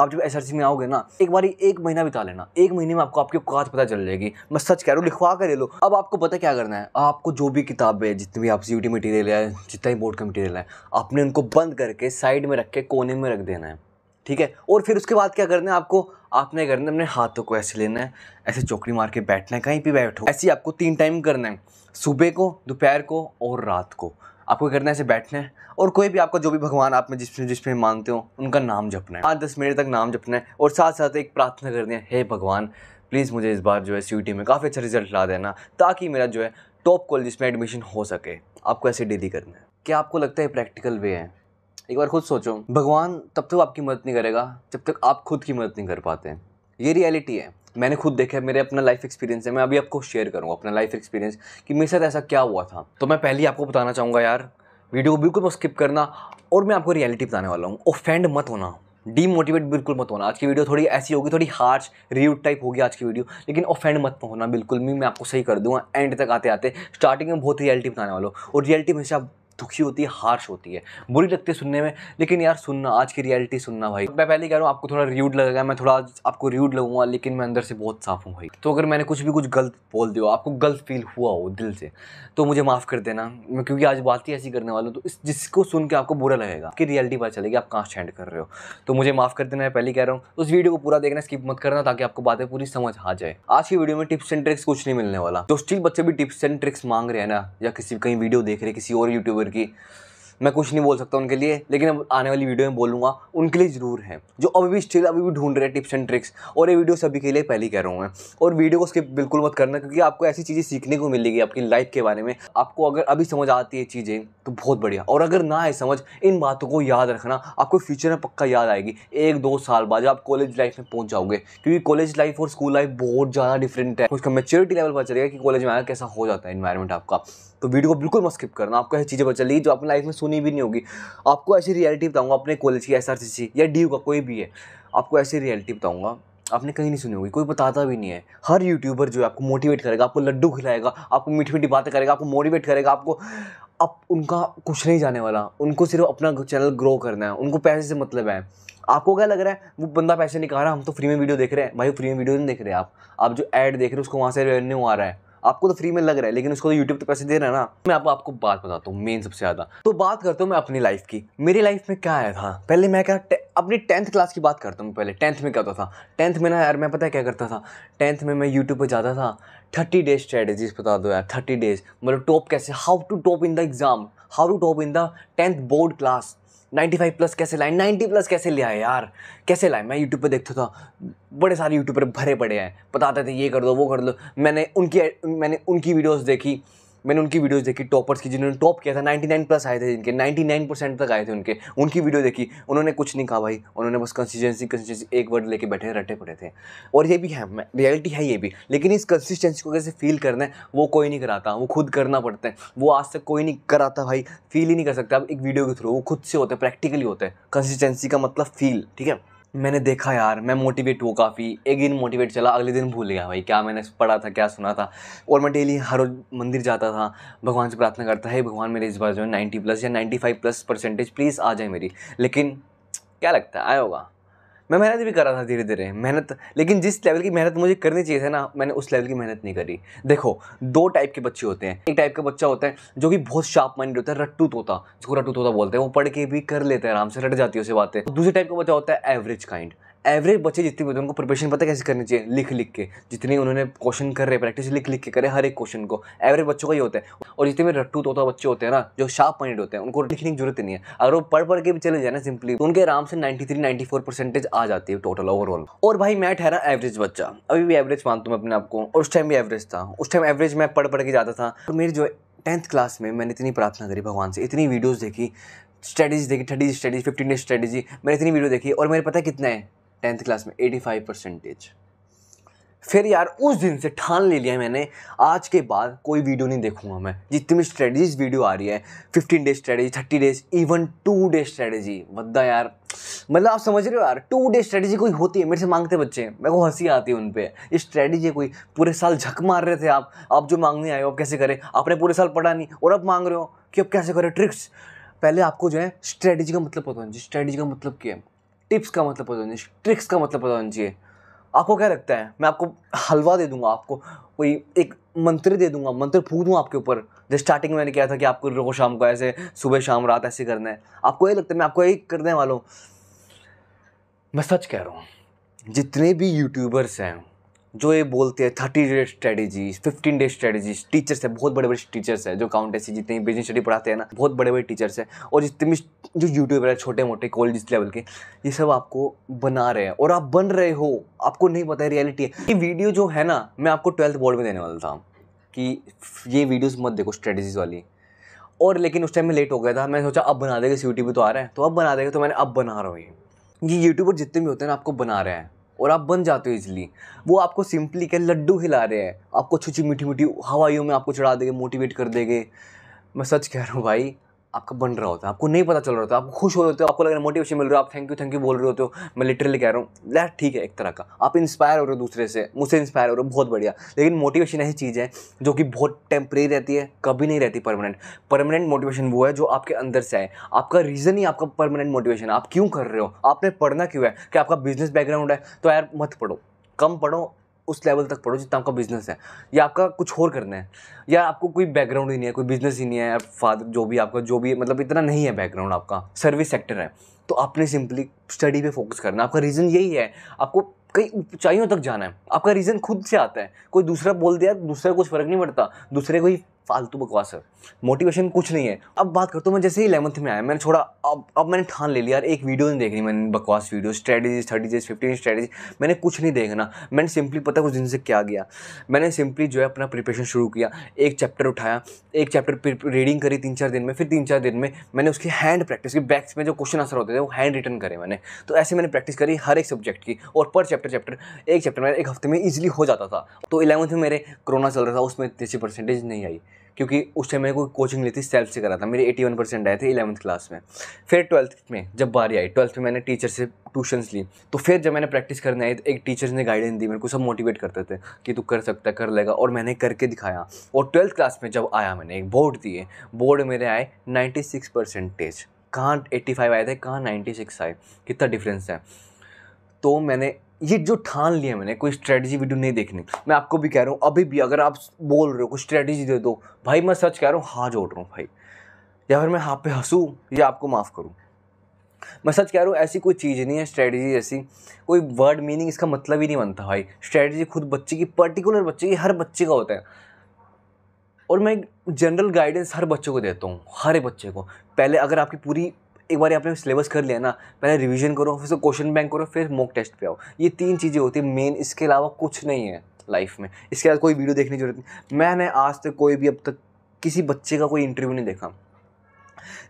आप जब एस में आओगे ना एक बार एक महीना बिता लेना एक महीने में आपको आपकी औकात पता चल जाएगी मैं सच कह रहा हूँ लिखवा कर ले लो अब आपको पता क्या करना है आपको जो भी किताब है जितनी भी आपसे यूटी मटीरियल है जितना ही बोर्ड का मटीरियल है आपने उनको बंद करके साइड में रख के कोने में रख देना है ठीक है और फिर उसके बाद क्या करना है आपको आपने करना है अपने हाथों को ऐसे लेना है ऐसे चौकड़ी मार के बैठना है कहीं भी बैठो ऐसे आपको तीन टाइम करना है सुबह को दोपहर को और रात को आपको करना है ऐसे बैठना है और कोई भी आपका जो भी भगवान आप में जिसमें जिसमें मानते हो उनका नाम जपना है पाँच दस मिनट तक नाम जपना है और साथ साथ एक प्रार्थना करनी है हे भगवान प्लीज़ मुझे इस बार जो है सी में काफ़ी अच्छा रिजल्ट ला देना ताकि मेरा जो है टॉप कॉलेज में एडमिशन हो सके आपको ऐसे डेली करना है क्या आपको लगता है प्रैक्टिकल वे है एक बार खुद सोचो भगवान तब तक आपकी मदद नहीं करेगा जब तक आप खुद की मदद नहीं कर पाते ये रियलिटी है मैंने खुद देखा है मेरे अपना लाइफ एक्सपीरियंस है मैं अभी आपको शेयर करूँगा अपना लाइफ एक्सपीरियंस कि मेरे साथ ऐसा क्या हुआ था तो मैं पहले ही आपको बताना चाहूँगा यार वीडियो को बिल्कुल स्किप करना और मैं आपको रियलिटी बताने वाला हूँ ऑफेंड मत होना डीमोटिवेट बिल्कुल मत होना आज की वीडियो थोड़ी ऐसी होगी थोड़ी हार्श रिव्यू टाइप होगी आज की वीडियो लेकिन ऑफेंड मत होना बिल्कुल भी मैं आपको सही कर दूंगा एंड तक आते आते स्टार्टिंग में बहुत रियलिटी बताने वाला हूँ और रियलिटी हमेशा दुखी होती है हार्श होती है बुरी लगती है सुनने में लेकिन यार सुनना आज की रियलिटी सुनना भाई मैं पहले कह रहा हूँ आपको थोड़ा र्यूड लगेगा मैं थोड़ा आपको रियूड लगूंगा लेकिन मैं अंदर से बहुत साफ हूँ भाई तो अगर मैंने कुछ भी कुछ गलत बोल दिया आपको गलत फील हुआ हो दिल से तो मुझे माफ़ कर देना मैं क्योंकि आज बात ही ऐसी करने वाला हूँ तो इस जिसको सुन के आपको बुरा लगेगा कि रियलिटी पता चलेगी आप कहाँ स्टैंड कर रहे हो तो मुझे माफ़ कर देना मैं पहले कह रहा हूँ उस वीडियो को पूरा देखना स्किप मत करना ताकि आपको बातें पूरी समझ आ जाए आज की वीडियो में टिप्स एंड ट्रिक्स कुछ नहीं मिलने वाला जो तो स्टिल बच्चे भी टिप्स एंड ट्रिक्स मांग रहे हैं ना या किसी कहीं वीडियो देख रहे किसी और यूट्यूबर कोविड की मैं कुछ नहीं बोल सकता उनके लिए लेकिन अब आने वाली वीडियो में बोलूँगा उनके लिए ज़रूर है जो अभी भी स्टिल अभी भी ढूंढ रहे हैं टिप्स एंड ट्रिक्स और ये वीडियो सभी के लिए पहले कह रहा हूँ मैं और वीडियो को स्किप बिल्कुल मत करना क्योंकि आपको ऐसी चीज़ें सीखने को मिलेगी आपकी लाइफ के बारे में आपको अगर अभी समझ आती है चीज़ें तो बहुत बढ़िया और अगर ना आए समझ इन बातों को याद रखना आपको फ्यूचर में पक्का याद आएगी एक दो साल बाद जब आप कॉलेज लाइफ में पहुँच जाओगे क्योंकि कॉलेज लाइफ और स्कूल लाइफ बहुत ज़्यादा डिफरेंट है उसका मेच्योरिटी लेवल पर चलेगा कि कॉलेज में आया कैसा हो जाता है इन्वायरमेंट आपका तो वीडियो को बिल्कुल मत स्किप करना आपको ऐसी चीज़ें पता चलेगी जो आपने लाइफ में सुनी भी नहीं होगी आपको ऐसी रियलिटी बताऊँगा अपने कॉलेज की एस आर सी सी या डी का कोई भी है आपको ऐसी रियलिटी बताऊँगा आपने कहीं नहीं सुनी होगी कोई बताता भी नहीं है हर यूट्यूबर जो है आपको मोटिवेट करेगा आपको लड्डू खिलाएगा आपको मीठी मीठी बातें करेगा आपको मोटिवेट करेगा आपको अब उनका कुछ नहीं जाने वाला उनको सिर्फ अपना चैनल ग्रो करना है उनको पैसे से मतलब है आपको क्या लग रहा है वो बंदा पैसे निकाल रहा है हम तो फ्री में वीडियो देख रहे हैं भाई फ्री में वीडियो नहीं देख रहे आप आप जो ऐड देख रहे हो उसको वहाँ से रेवेन्यू आ रहा है आपको तो फ्री में लग रहा है लेकिन उसको तो यूट्यूब तो पैसे दे रहा है ना मैं आपको आपको बात बताता हूँ मेन सबसे ज़्यादा तो बात करता हूँ मैं अपनी लाइफ की मेरी लाइफ में क्या आया था पहले मैं क्या अपनी टेंथ क्लास की बात करता हूँ पहले टेंथ में क्या होता था टेंथ में ना यार मैं पता है क्या करता था टेंथ में मैं यूट्यूब पर जाता था थर्टी डेज स्ट्रेटेजीज बता दो यार थर्टी डेज मतलब टॉप कैसे how to top in the exam how to top in the tenth board class ninety five plus कैसे लाए नाइन्टी प्लस कैसे ले आए यार कैसे लाए मैं यूट्यूब पर देखता था बड़े सारे यूट्यूबर भरे पड़े हैं बताते थे ये कर दो वो कर दो मैंने उनकी मैंने उनकी वीडियोज़ देखी मैंने उनकी वीडियो देखी टॉपर्स की जिन्होंने टॉप किया था 99 प्लस आए थे जिनके 99 परसेंट तक आए थे उनके उनकी वीडियो देखी उन्होंने कुछ नहीं कहा भाई उन्होंने बस कंसिस्टेंसी कंसिस्टेंसी एक वर्ड लेके बैठे रटे पड़े थे और ये भी है रियलिटी है ये भी लेकिन इस कंसिस्टेंसी को कैसे फील करना है वो कोई नहीं कराता वो खुद करना पड़ता है वो आज तक कोई नहीं कराता भाई फील ही नहीं कर सकता अब एक वीडियो के थ्रू वो खुद से होता है प्रैक्टिकली होता है कंसिस्टेंसी का मतलब फील ठीक है मैंने देखा यार मैं मोटिवेट हुआ काफ़ी एक दिन मोटिवेट चला अगले दिन भूल गया भाई क्या मैंने पढ़ा था क्या सुना था और मैं डेली हर रोज मंदिर जाता था भगवान से प्रार्थना करता है भगवान मेरे इस बार जो है नाइन्टी प्लस या ninety five plus percentage please आ जाए मेरी लेकिन क्या लगता है आया होगा मैं मेहनत भी कर रहा था धीरे धीरे मेहनत लेकिन जिस लेवल की मेहनत मुझे करनी चाहिए थी ना मैंने उस लेवल की मेहनत नहीं करी देखो दो टाइप के बच्चे होते हैं एक टाइप का बच्चा होता है जो कि बहुत शार्प माइंडेड होता है रट्टू तोता जिसको रट्टू तोता बोलते हैं वो पढ़ के भी कर लेते हैं आराम से रट जाती है उसे बातें दूसरे टाइप का बच्चा होता है एवरेज काइंड एवरेज बच्चे जितने बच्चे उनको प्रिपरेशन पता कैसे करनी चाहिए लिख लिख के जितने उन्होंने क्वेश्चन कर रहे प्रैक्टिस लिख लिख के करे हर एक क्वेश्चन को एवरेज बच्चों का ही होता है और जितने भी रट्टू तोता बच्चे होते हैं ना जो शार्प माइंड होते हैं उनको लिखने की जरूरत नहीं है अगर वो पढ़ पढ़ के भी चले जाए ना सिंपली तो उनके आराम से ninety three ninety four percentage आ जाती है टोटल ओवरऑल और भाई मैं ठहरा एवरेज बच्चा अभी भी एवरेज मानता हूँ मैं अपने आपको और उस टाइम भी एवरेज था उस टाइम एवरेज मैं पढ़ पढ़ के जाता था और मेरी जो टेंथ क्लास में मैंने इतनी प्रार्थना करी भगवान से इतनी वीडियोज़ देखी स्ट्रेटेजी देखी thirty studies fifteen day strategy मैंने इतनी वीडियो देखी और मेरे पता है कितना है टेंथ क्लास में एटी फाइव परसेंटेज फिर यार उस दिन से ठान ले लिया मैंने आज के बाद कोई वीडियो नहीं देखूंगा मैं जितनी भी स्ट्रेटजीज वीडियो आ रही है fifteen day strategy thirty days even two day strategy वद्दा यार मतलब आप समझ रहे हो यार टू डे स्ट्रेटजी कोई होती है मेरे से मांगते बच्चे मेरे को हंसी आती है उन पर ये स्ट्रेटजी है कोई पूरे साल झक मार रहे थे आप आप जो मांगने आए हो आप कैसे करें आपने पूरे साल पढ़ा नहीं और अब मांग रहे हो कि अब कैसे करें ट्रिक्स पहले आपको जो है स्ट्रेटजी का मतलब पता होना चाहिए स्ट्रेटजी का मतलब क्या है टिप्स का मतलब पता होना चाहिए ट्रिक्स का मतलब पता होना चाहिए आपको क्या लगता है मैं आपको हलवा दे दूंगा आपको कोई एक मंत्र दे दूंगा मंत्र फूक दूँ आपके ऊपर जो स्टार्टिंग में मैंने किया था कि आपको रोज शाम को ऐसे सुबह शाम रात ऐसे करना है आपको ये लगता है मैं आपको यही करने वाला हूँ मैं सच कह रहा हूँ जितने भी यूट्यूबर्स हैं जो ये बोलते हैं thirty day strategies fifteen day strategies teachers है बहुत बड़े बड़े टीचर्स हैं जो काउंटेंसी जितने बिजनेस स्टडी पढ़ाते हैं ना बहुत बड़े बड़े टीचर्स हैं और जितने भी जो यूट्यूबर है छोटे मोटे कॉलेज लेवल के ये सब आपको बना रहे हैं और आप बन रहे हो आपको नहीं पता है रियलिटी है ये वीडियो जो है ना मैं आपको ट्वेल्थ बोर्ड में देने वाला था कि ये वीडियोज़ मत देखो स्ट्रेटेजीज़ वाली और लेकिन उस टाइम में लेट हो गया था मैंने सोचा अब बना देगा सी यूट्यूब तो आ रहा है तो अब बना देगा तो मैंने अब बना रहा हूँ ये ये यूट्यूबर जितने भी होते हैं ना आपको बना रहे हैं और आप बन जाते हो इजली वो आपको सिंपली क्या लड्डू खिला रहे हैं आपको छुची मीठी मीठी हवाइयों में आपको चढ़ा देंगे मोटिवेट कर देंगे मैं सच कह रहा हूँ भाई आपका बन रहा होता है आपको नहीं पता चल रहा होता आप खुश हो रहे होते हो आपको लग रहा है मोटिवेशन मिल रहा है आप थैंक यू थैंक यू बोल रहे होते हो मैं लिटरली कह रहा हूँ दैट ठीक है एक तरह का आप इंस्पायर हो रहे हो दूसरे से मुझसे इंस्पायर हो रहे हो बहुत बढ़िया लेकिन मोटिवेशन ऐसी चीज़ है जो कि बहुत टेम्प्रेरी रहती है कभी नहीं रहती परमानेंट परमानेंट मोटिवेशन वो है जो आपके अंदर से आए आपका रीज़न ही आपका परमानेंट मोटिवेशन है आप क्यों कर रहे हो आपने पढ़ना क्यों है कि आपका बिजनेस बैकग्राउंड है तो यार मत पढ़ो कम पढ़ो उस लेवल तक पढ़ो जितना आपका बिजनेस है या आपका कुछ और करना है या आपको कोई बैकग्राउंड ही नहीं है कोई बिजनेस ही नहीं है फादर जो भी आपका जो भी मतलब इतना नहीं है बैकग्राउंड आपका सर्विस सेक्टर है तो आपने सिंपली स्टडी पे फोकस करना है आपका रीज़न यही है आपको कई ऊंचाइयों तक जाना है आपका रीज़न खुद से आता है कोई दूसरा बोल दिया दूसरा कुछ फ़र्क नहीं पड़ता दूसरे कोई फालतू बकवास है मोटिवेशन कुछ नहीं है अब बात करता हूँ मैं जैसे ही इलेवंथ में आया मैंने छोड़ा अब अब मैंने ठान ले लिया यार एक वीडियो नहीं देखनी मैंने बकवास video thirty days fifteen strategy मैंने कुछ नहीं देखना मैंने सिंपली पता कुछ दिन से क्या गया मैंने सिंपली जो है अपना प्रिपरेशन शुरू किया एक चैप्टर उठाया एक चैप्टर रीडिंग करी तीन चार दिन में फिर तीन चार दिन में मैंने उसकी हैंड प्रैक्टिस की बैक्स में जो क्वेश्चन आंसर होते थे वो हैंड रिटर्न करे मैंने तो ऐसे मैंने प्रैक्टिस करी हर एक सब्जेक्ट की और पर चैप्टर चैप्टर एक चैप्टर मेरा एक हफ्ते में ईजिली हो जाता था तो इलेवंथ में मेरे कोरोना चल रहा था उसमें अच्छी परसेंटेज नहीं आई क्योंकि उस टाइम मैंने कोई कोचिंग ली थी सेल्फ से करा था मेरे 81 परसेंट आए थे इलेवंथ क्लास में फिर ट्वेल्थ में जब बारी आई ट्वेल्थ में मैंने टीचर से ट्यूशन्स ली तो फिर जब मैंने प्रैक्टिस करने आई तो एक टीचर ने गाइडेंस दी मेरे को सब मोटिवेट करते थे कि तू कर सकता है कर लेगा और मैंने करके दिखाया और ट्वेल्थ क्लास में जब आया मैंने एक बोर्ड दिए बोर्ड मेरे आए नाइन्टी सिक्स परसेंटेज कहाँ एट्टी फाइव आए थे कहाँ नाइन्टी सिक्स आए कितना डिफरेंस है तो मैंने ये जो ठान लिया मैंने कोई स्ट्रेटजी वीडियो नहीं देखनी मैं आपको भी कह रहा हूँ अभी भी अगर आप बोल रहे हो कोई स्ट्रेटजी दे दो भाई मैं सच कह रहा हूँ हाँ जोड़ रहा हूँ भाई या फिर मैं हाँ पे हंसूँ या आपको माफ़ करूँ मैं सच कह रहा हूँ ऐसी कोई चीज़ नहीं है स्ट्रेटजी ऐसी कोई वर्ड मीनिंग इसका मतलब ही नहीं बनता भाई स्ट्रेटजी खुद बच्चे की पर्टिकुलर बच्चे की हर बच्चे का होता है और मैं जनरल गाइडेंस हर बच्चे को देता हूँ हर एक बच्चे को पहले अगर आपकी पूरी एक बार आपने सिलेबस कर लिया ना पहले रिवीजन करो फिर क्वेश्चन बैंक करो फिर मॉक टेस्ट पे आओ ये तीन चीज़ें होती है मेन इसके अलावा कुछ नहीं है लाइफ में इसके अलावा कोई वीडियो देखने की जरूरत नहीं मैंने आज तक कोई भी अब तक किसी बच्चे का कोई इंटरव्यू नहीं देखा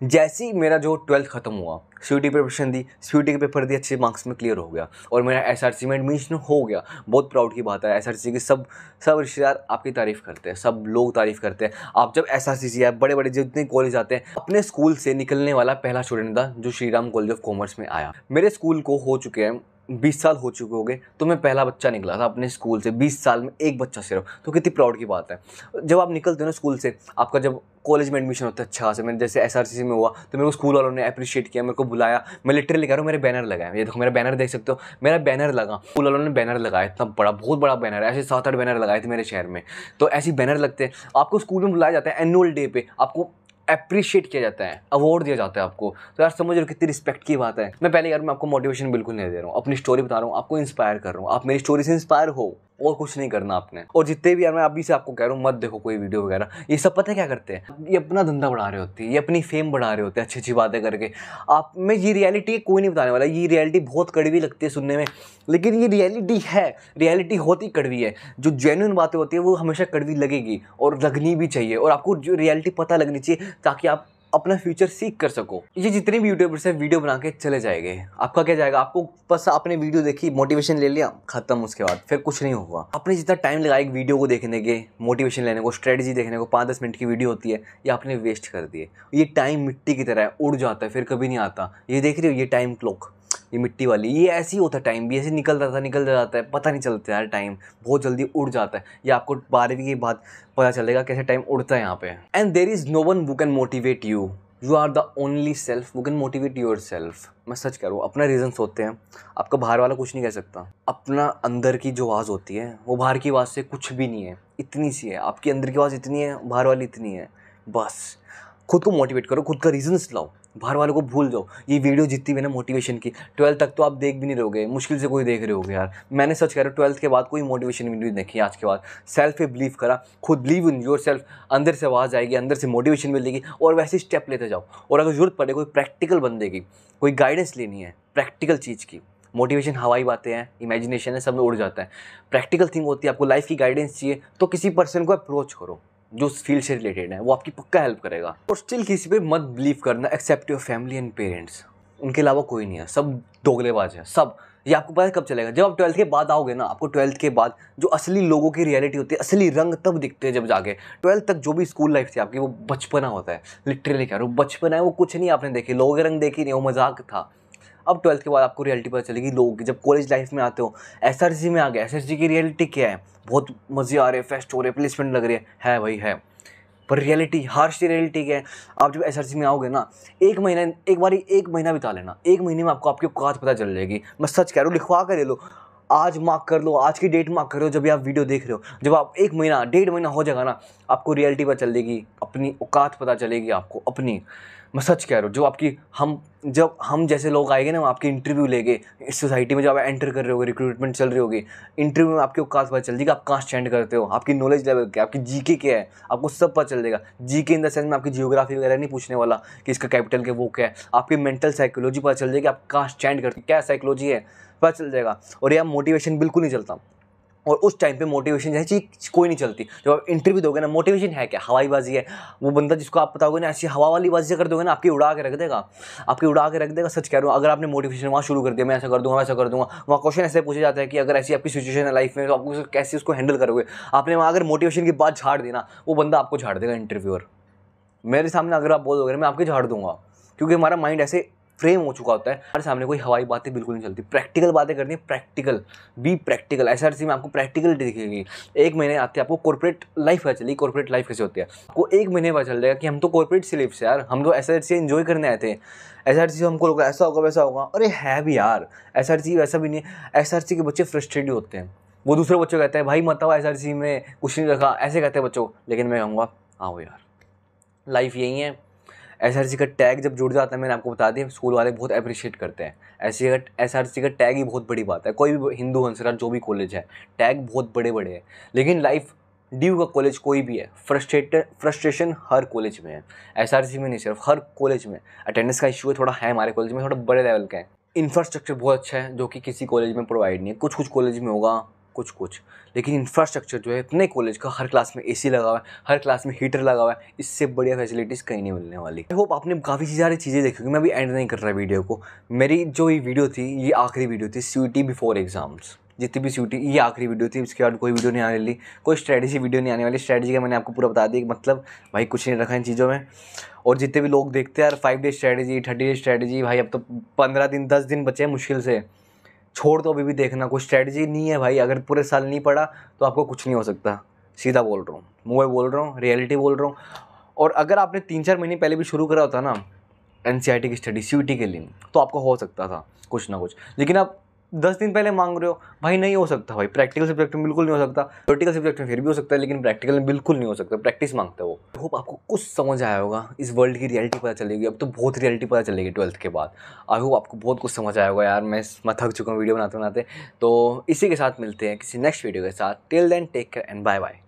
जैसे ही मेरा जो ट्वेल्थ ख़त्म हुआ सी टी प्रिपरेशन दी सी के पेपर दिए अच्छे मार्क्स में क्लियर हो गया और मेरा एस आर सी में एडमिशन हो गया बहुत प्राउड की बात है एस आर सी की सब सब रिश्तेदार आपकी तारीफ़ करते हैं सब लोग तारीफ़ करते हैं आप जब एस आर सी सी बड़े बड़े जितने कॉलेज आते हैं अपने स्कूल से निकलने वाला पहला स्टूडेंट था जो Shri Ram college of commerce में आया मेरे स्कूल को हो चुके हैं बीस साल हो चुके होंगे तो मैं पहला बच्चा निकला था अपने स्कूल से बीस साल में एक बच्चा सिर्फ तो कितनी प्राउड की बात है जब आप निकलते हो ना स्कूल से आपका जब कॉलेज में एडमिशन होता है अच्छा से मैंने जैसे एस में हुआ तो मेरे को स्कूल वालों ने अप्रिशिएट किया मेरे को बुलाया मैं लिटरली कह रहा हूँ मेरे बैनर लगाए ये देखो मेरा बैनर देख सकते हो मेरा बैनर लगा स्कूल वालों ने बैनर लगाया इतना बड़ा बहुत बड़ा बैनर है ऐसे सात आठ बैनर लगाए थे मेरे शहर में तो ऐसे बैनर लगते हैं आपको स्कूल में बुलाया जाता है एनुअल डे पर आपको अप्रिशिएट किया जाता है अवार्ड दिया जाता है आपको तो यार समझ लो कितनी रिस्पेक्ट की बात है मैं पहले यार मैं आपको मोटिवेशन बिल्कुल नहीं दे रहा हूँ अपनी स्टोरी बता रहा हूँ आपको इंस्पायर कर रहा हूँ आप मेरी स्टोरी से इंस्पायर हो और कुछ नहीं करना आपने और जितने भी यार मैं अभी से आपको कह रहा हूँ मत देखो कोई वीडियो वगैरह ये सब पता है क्या करते हैं ये अपना धंधा बढ़ा रहे होते हैं ये अपनी फेम बढ़ा रहे होते हैं अच्छी अच्छी बातें करके आप में ये रियलिटी कोई नहीं बताने वाला ये रियलिटी बहुत कड़वी लगती है सुनने में लेकिन ये रियलिटी है रियलिटी होती कड़वी है जो जेन्यून बातें होती है वो हमेशा कड़वी लगेगी और लगनी भी चाहिए और आपको जो रियलिटी पता लगनी चाहिए ताकि आप अपना फ्यूचर सीख कर सको ये जितने भी यूट्यूबर्स हैं वीडियो बना के चले जाएंगे आपका क्या जाएगा आपको बस आपने वीडियो देखी मोटिवेशन ले लिया खत्म उसके बाद फिर कुछ नहीं हुआ आपने जितना टाइम लगा एक वीडियो को देखने के मोटिवेशन लेने को स्ट्रेटजी देखने को पाँच दस मिनट की वीडियो होती है ये आपने वेस्ट कर दिए ये टाइम मिट्टी की तरह उड़ जाता है फिर कभी नहीं आता ये देख रहे हो ये टाइम क्लॉक ये मिट्टी वाली ये ऐसे ही होता है टाइम भी ऐसे निकल जाता निकल जाता है पता नहीं चलता यार टाइम बहुत जल्दी उड़ जाता है ये आपको बारहवीं के बाद पता चलेगा कैसे टाइम उड़ता है यहाँ पे and there is no one who can motivate you you are the only self who can motivate yourself मैं सच कह रहा हूँ अपना रीजन्स होते हैं आपका बाहर वाला कुछ नहीं कह सकता अपना अंदर की जो आवाज़ होती है वो बाहर की आवाज़ से कुछ भी नहीं है इतनी सी है आपकी अंदर की आवाज़ इतनी है बाहर वाली इतनी है बस खुद को मोटिवेट करो खुद का रीजन्स लाओ बाहर वालों को भूल जाओ ये वीडियो जितनी भी ना मोटिवेशन की ट्वेल्थ तक तो आप देख भी नहीं रहोगे मुश्किल से कोई देख रहे होगे यार मैंने सच करा ट्वेल्थ के बाद कोई मोटिवेशन वीडियो देखी आज के बाद सेल्फ पे बिलीव करा खुद बिलीव इन योर सेल्फ अंदर से आवाज़ आएगी अंदर से मोटिवेशन मिलेगी और वैसे स्टेप लेते जाओ और अगर ज़रूरत पड़े कोई प्रैक्टिकल बंदे की कोई गाइडेंस लेनी है प्रैक्टिकल चीज़ की मोटिवेशन हवाई बातें हैं इमेजिनेशन है सब में उड़ जाता है प्रैक्टिकल थिंग होती है आपको लाइफ की गाइडेंस चाहिए तो किसी पर्सन को अप्रोच करो जो उस फील्ड से रिलेटेड है वो आपकी पक्का हेल्प करेगा और स्टिल किसी पे मत बिलीव करना except your family and parents उनके अलावा कोई नहीं है सब दोगलेबाज है सब ये आपको पता कब चलेगा जब आप ट्वेल्थ के बाद आओगे ना आपको ट्वेल्थ के बाद जो असली लोगों की रियलिटी होती है असली रंग तब दिखते हैं जब जाके ट्वेल्थ तक जो भी स्कूल लाइफ थी आपकी वो बचपना होता है लिटरली कह रहा हूँ बचपना है वो कुछ नहीं आपने देखी लोगों के रंग देखे नहीं वो मजाक था अब ट्वेल्थ के बाद आपको रियलिटी पता चलेगी लोगों की जब कॉलेज लाइफ में आते हो एस में आ गए एस की रियलिटी क्या है बहुत मज़े आ रहे हैं फेस्ट हो रहे हैं प्लेसमेंट लग रही है है भाई है पर रियलिटी हार्श रियलिटी क्या है आप जब एस में आओगे ना एक महीना एक बार एक महीना बिता लेना एक महीने में आपको आपकी औकात पता चल जाएगी मैं सच कह रहा हूँ लिखवा कर ले लो आज मार्क कर लो आज की डेट मार्क कर लो जब आप वीडियो देख रहे हो जब आप एक महीना डेढ़ महीना हो जाएगा ना आपको रियलिटी पता चल अपनी औकात पता चलेगी आपको अपनी मैं सच कह रहा हूँ जो आपकी हम जब हम जैसे लोग आएंगे ना आपकी इंटरव्यू लेंगे इस सोसाइटी में जब आप एंटर कर रहे हो रिक्रूटमेंट चल रही होगी इंटरव्यू में आपके औकात पता चल जाएगी आप कहाँ स्टैंड करते हो आपकी नॉलेज लेवल क्या आपकी जी के क्या है आपको सब पता चल जाएगा जी के इन द सेंस में आपकी जियोग्राफी वगैरह नहीं पूछने वाला कि इसका कैपिटल क्या वो क्या है आपकी मेंटल साइकोलॉजी पता चल जाएगी आप कहाँ स्टैंड करते हो क्या साइकोलॉजी है पता चल जाएगा और यह मोटिवेशन बिल्कुल नहीं चलता और उस टाइम पे मोटिवेशन जैसी चीज़ कोई नहीं चलती जब आप इंटरव्यू दोगे ना मोटिवेशन है क्या हवाईबाजी है वो बंदा जिसको आप बताओगे ना ऐसी हवा वाली बाजी कर दोगे ना आपकी उड़ा के रख देगा आपकी उड़ा के रख देगा सच कह रहा हूँ अगर आपने मोटिवेशन वहाँ शुरू कर दिया मैं ऐसा कर दूँगा ऐसा कर दूँगा वहाँ क्वेश्चन ऐसे पूछे जाते हैं कि अगर ऐसी आपकी सिचुएशन है लाइफ में तो आप उसको कैसे उसको हैंडल करोगे आपने वहाँ अगर मोटिवेशन की बात झाड़ देना वो बंदा आपको झाड़ देगा इंटरव्यूअर मेरे सामने अगर आप बोल दोगे मैं आपके झाड़ दूँगा क्योंकि हमारा माइंड ऐसे फ्रेम हो चुका होता है हमारे सामने कोई हवाई बातें बिल्कुल नहीं चलती प्रैक्टिकल बातें करनी है प्रैक्टिकल बी प्रैक्टिकल एस में आपको प्रैक्टिकल दिखेगी एक महीने आते आपको कॉर्पोरेट लाइफ पता चली कॉर्पोरेट लाइफ कैसे होती है आपको एक महीने पता चल जाएगा कि हम तो कॉर्पोरेट स्लीप से यार हम तो एस आर सी एन्जॉय करने आए थे एस आर सी हमको लगा ऐसा होगा वैसा होगा अरे है भी यार एस आर सी वैसा भी नहीं है एस आर सी के बच्चे फ्रस्ट्रेट होते हैं वो दूसरे बच्चों कहते हैं भाई मत आओ एस आर सी में कुछ नहीं रखा ऐसे कहते हैं बच्चों लेकिन मैं कहूँगा आओ यार लाइफ यही है एस आर सी का टैग जब जुड़ जाता है मैंने आपको बता दिया स्कूल वाले बहुत अप्रिशिएट करते हैं एस सी का एस आर सी का टैग ही बहुत बड़ी बात है कोई भी हिंदू हंसराज जो भी कॉलेज है टैग बहुत बड़े बड़े हैं लेकिन लाइफ ड्यू का कॉलेज कोई भी है फ्रस्ट्रेट फ्रस्ट्रेशन हर कॉलेज में है एस आर सी में नहीं सिर्फ हर कॉलेज में अटेंडेंस का इशू है थोड़ा है हमारे कॉलेज में थोड़ा बड़े लेवल का है इंफ्रास्ट्रक्चर बहुत अच्छा है जो कि किसी कॉलेज में प्रोवाइड नहीं है कुछ कुछ कॉलेज में होगा कुछ कुछ लेकिन इंफ्रास्ट्रक्चर जो है इतने कॉलेज का हर क्लास में एसी लगा हुआ है हर क्लास में हीटर लगा हुआ है इससे बढ़िया फैसिलिटीज़ कहीं नहीं मिलने वाली आई होप आपने काफ़ी सारी चीज़ें देखी होंगी मैं अभी एंड नहीं कर रहा वीडियो को मेरी जो ये वीडियो थी ये आखिरी वीडियो थी सी बिफोर एग्ज़ाम्स जितनी भी सी ये आखिरी वीडियो थी इसके बाद कोई वीडियो नहीं आने वाली कोई स्ट्रैटेजी वीडियो नहीं आने वाली स्ट्रैटेजी का मैंने आपको पूरा बता दिया मतलब भाई कुछ नहीं रखा इन चीज़ों में और जितने भी लोग देखते हैं यार five day strategy thirty day strategy भाई अब तो पंद्रह दिन दस दिन बचे हैं मुश्किल से छोड़ दो अभी भी देखना कोई स्ट्रैटेजी नहीं है भाई अगर पूरे साल नहीं पढ़ा तो आपको कुछ नहीं हो सकता सीधा बोल रहा हूँ मुंह बोल रहा हूँ रियलिटी बोल रहा हूँ और अगर आपने तीन चार महीने पहले भी शुरू करा होता ना एन e की स्टडी सी के लिए तो आपको हो सकता था कुछ ना कुछ लेकिन आप दस दिन पहले मांग रहे हो भाई नहीं हो सकता भाई प्रैक्टिकल सब्जेक्ट में बिल्कुल नहीं हो सकता थोटिकल सब्जेक्ट में फिर भी हो सकता है लेकिन प्रैक्टिकल में बिल्कुल नहीं हो सकता प्रैक्टिस मांगता है वो होप आपको कुछ समझ आया होगा इस वर्ल्ड की रियलिटी पता चलेगी अब तो बहुत रियलिटी पता चलेगी ट्वेल्थ के बाद आई होप आपको बहुत कुछ समझ आया होगा यार मैं मैं थक चुका हूँ वीडियो बनाते बनाते तो इसी के साथ मिलते हैं किसी नेक्स्ट वीडियो के साथ till then take care and bye bye